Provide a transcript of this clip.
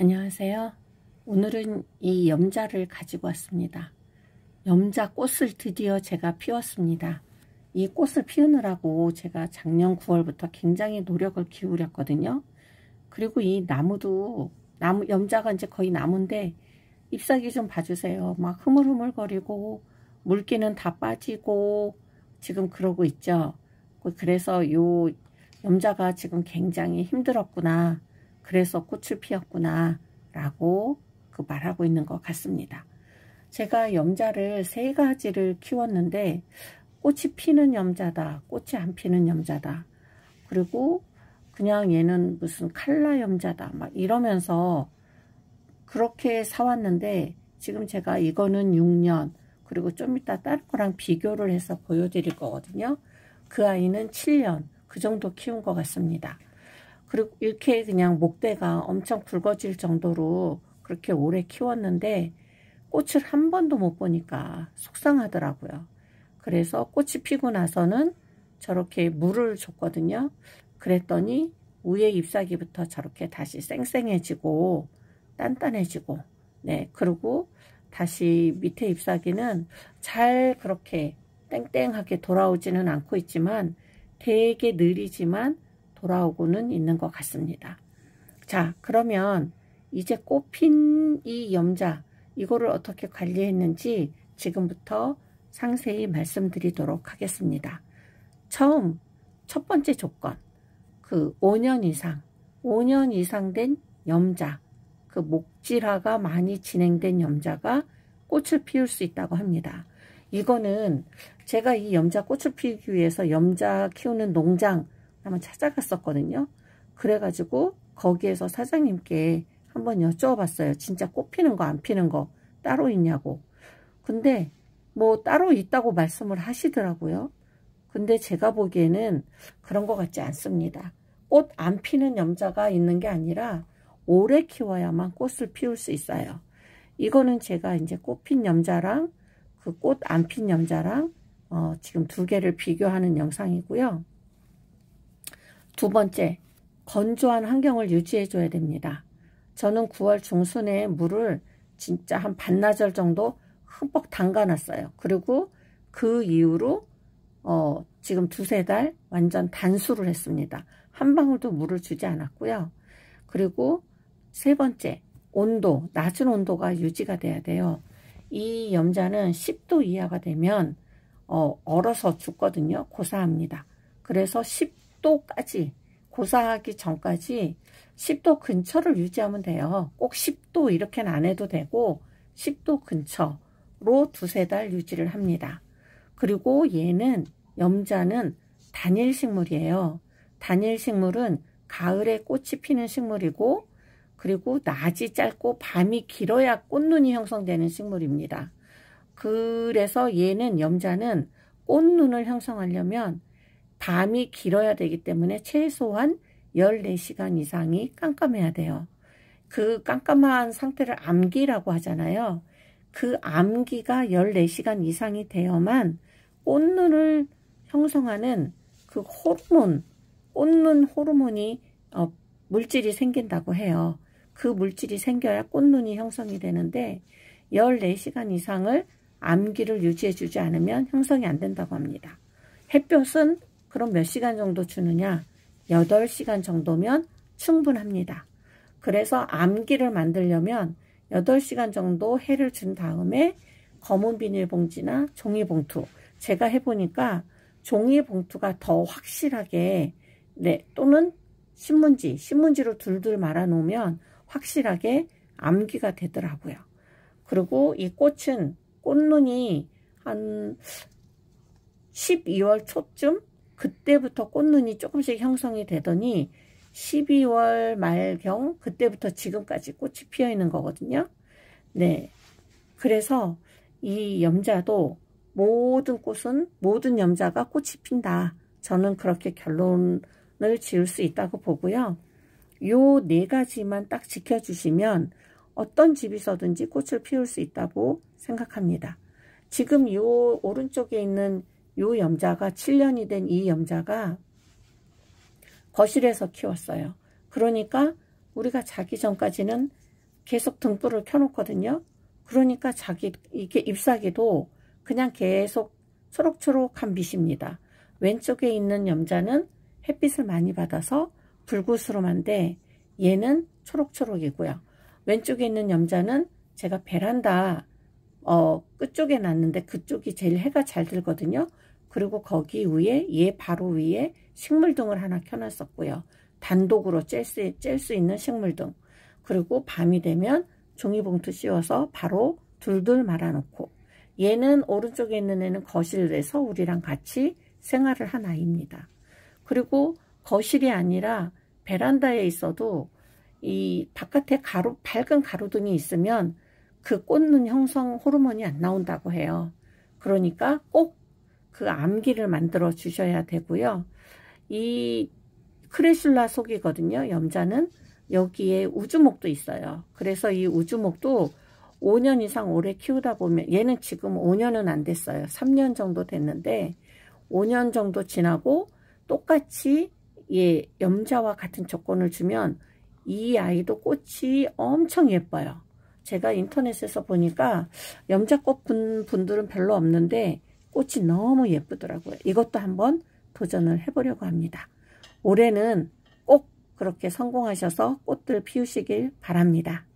안녕하세요. 오늘은 이 염자를 가지고 왔습니다. 염자 꽃을 드디어 제가 피웠습니다. 이 꽃을 피우느라고 제가 작년 9월부터 굉장히 노력을 기울였거든요. 그리고 이 나무도 나무 염자가 이제 거의 나무인데 잎사귀 좀 봐주세요. 막 흐물흐물거리고 물기는 다 빠지고 지금 그러고 있죠. 그래서 요 염자가 지금 굉장히 힘들었구나. 그래서 꽃을 피웠구나 라고 그 말하고 있는 것 같습니다. 제가 염자를 세 가지를 키웠는데 꽃이 피는 염자다 꽃이 안 피는 염자다 그리고 그냥 얘는 무슨 칼라 염자다 막 이러면서 그렇게 사왔는데 지금 제가 이거는 6년 그리고 좀 이따 딸 거랑 비교를 해서 보여드릴 거거든요. 그 아이는 7년 그 정도 키운 것 같습니다. 그리고 이렇게 그냥 목대가 엄청 굵어질 정도로 그렇게 오래 키웠는데 꽃을 한 번도 못 보니까 속상하더라고요. 그래서 꽃이 피고 나서는 저렇게 물을 줬거든요. 그랬더니 위에 잎사귀부터 저렇게 다시 쌩쌩해지고 단단해지고 네 그리고 다시 밑에 잎사귀는 잘 그렇게 땡땡하게 돌아오지는 않고 있지만 되게 느리지만 돌아오고는 있는 것 같습니다. 자 그러면 이제 꽃핀 이 염자 이거를 어떻게 관리했는지 지금부터 상세히 말씀드리도록 하겠습니다. 처음 첫 번째 조건 그 5년 이상 5년 이상 된 염자 그 목질화가 많이 진행된 염자가 꽃을 피울 수 있다고 합니다. 이거는 제가 이 염자 꽃을 피우기 위해서 염자 키우는 농장 한번 찾아갔었거든요. 그래가지고 거기에서 사장님께 한번 여쭤봤어요. 진짜 꽃 피는 거 안 피는 거 따로 있냐고. 근데 뭐 따로 있다고 말씀을 하시더라고요. 근데 제가 보기에는 그런 것 같지 않습니다. 꽃 안 피는 염자가 있는 게 아니라 오래 키워야만 꽃을 피울 수 있어요. 이거는 제가 이제 꽃핀 염자랑 그 꽃 안 핀 염자랑 어 지금 두 개를 비교하는 영상이고요. 두 번째, 건조한 환경을 유지해줘야 됩니다. 저는 9월 중순에 물을 진짜 한 반나절 정도 흠뻑 담가놨어요. 그리고 그 이후로 어, 지금 두세 달 완전 단수를 했습니다. 한 방울도 물을 주지 않았고요. 그리고 세 번째, 온도, 낮은 온도가 유지가 돼야 돼요. 이 염자는 10도 이하가 되면 어, 얼어서 죽거든요. 고사합니다. 그래서 10도 10도까지 고사하기 전까지 10도 근처를 유지하면 돼요. 꼭 10도 이렇게는 안 해도 되고 10도 근처로 두세 달 유지를 합니다. 그리고 얘는 염자는 단일 식물이에요. 단일 식물은 가을에 꽃이 피는 식물이고 그리고 낮이 짧고 밤이 길어야 꽃눈이 형성되는 식물입니다. 그래서 얘는 염자는 꽃눈을 형성하려면 밤이 길어야 되기 때문에 최소한 14시간 이상이 깜깜해야 돼요. 그 깜깜한 상태를 암기라고 하잖아요. 그 암기가 14시간 이상이 되어만 꽃눈을 형성하는 그 호르몬, 꽃눈 호르몬이 어, 물질이 생긴다고 해요. 그 물질이 생겨야 꽃눈이 형성이 되는데 14시간 이상을 암기를 유지해주지 않으면 형성이 안 된다고 합니다. 햇볕은 그럼 몇 시간 정도 주느냐? 8시간 정도면 충분합니다. 그래서 암기를 만들려면 8시간 정도 해를 준 다음에 검은 비닐봉지나 종이봉투 제가 해보니까 종이봉투가 더 확실하게 네 또는 신문지 신문지로 둘둘 말아 놓으면 확실하게 암기가 되더라고요 그리고 이 꽃은 꽃눈이 한 12월 초쯤 그때부터 꽃눈이 조금씩 형성이 되더니 12월 말경 그때부터 지금까지 꽃이 피어 있는 거거든요. 네. 그래서 이 염자도 모든 꽃은 모든 염자가 꽃이 핀다. 저는 그렇게 결론을 지을 수 있다고 보고요. 요 네 가지만 딱 지켜주시면 어떤 집이서든지 꽃을 피울 수 있다고 생각합니다. 지금 요 오른쪽에 있는 요 염자가 7년이 된 이 염자가 거실에서 키웠어요. 그러니까 우리가 자기 전까지는 계속 등불을 켜놓거든요. 그러니까 자기 이게 잎사귀도 그냥 계속 초록초록한 빛입니다. 왼쪽에 있는 염자는 햇빛을 많이 받아서 불구스름한데 얘는 초록초록이고요. 왼쪽에 있는 염자는 제가 베란다 어, 끝쪽에 놨는데 그쪽이 제일 해가 잘 들거든요. 그리고 거기 위에 얘 바로 위에 식물등을 하나 켜놨었고요. 단독으로 짤수 수 있는 식물등 그리고 밤이 되면 종이봉투 씌워서 바로 둘둘 말아놓고 얘는 오른쪽에 있는 애는 거실에서 우리랑 같이 생활을 한 아이입니다. 그리고 거실이 아니라 베란다에 있어도 이 바깥에 가루 밝은 가로등이 있으면 그 꽂는 형성 호르몬이 안 나온다고 해요. 그러니까 꼭그 암기를 만들어 주셔야 되고요. 이 크레슐라 속이거든요. 염자는 여기에 우주목도 있어요. 그래서 이 우주목도 5년 이상 오래 키우다 보면 얘는 지금 5년은 안 됐어요. 3년 정도 됐는데 5년 정도 지나고 똑같이 예, 염자와 같은 조건을 주면 이 아이도 꽃이 엄청 예뻐요. 제가 인터넷에서 보니까 염자꽃 분, 분들은 별로 없는데 꽃이 너무 예쁘더라고요. 이것도 한번 도전을 해보려고 합니다. 올해는 꼭 그렇게 성공하셔서 꽃들 피우시길 바랍니다.